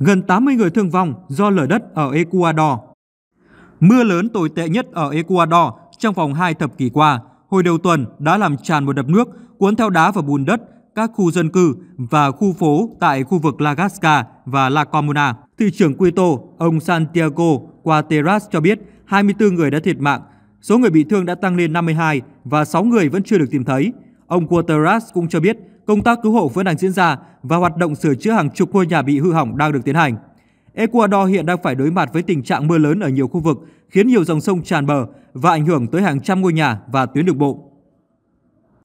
gần 80 người thương vong do lở đất ở Ecuador. Mưa lớn tồi tệ nhất ở Ecuador trong vòng 2 thập kỷ qua, hồi đầu tuần đã làm tràn một đập nước, cuốn theo đá và bùn đất các khu dân cư và khu phố tại khu vực La Gasca và La Comuna. Thị trưởng Quito, ông Santiago Quateras cho biết 24 người đã thiệt mạng, số người bị thương đã tăng lên 52 và 6 người vẫn chưa được tìm thấy. Ông Guterres cũng cho biết công tác cứu hộ vẫn đang diễn ra và hoạt động sửa chữa hàng chục ngôi nhà bị hư hỏng đang được tiến hành. Ecuador hiện đang phải đối mặt với tình trạng mưa lớn ở nhiều khu vực, khiến nhiều dòng sông tràn bờ và ảnh hưởng tới hàng trăm ngôi nhà và tuyến đường bộ.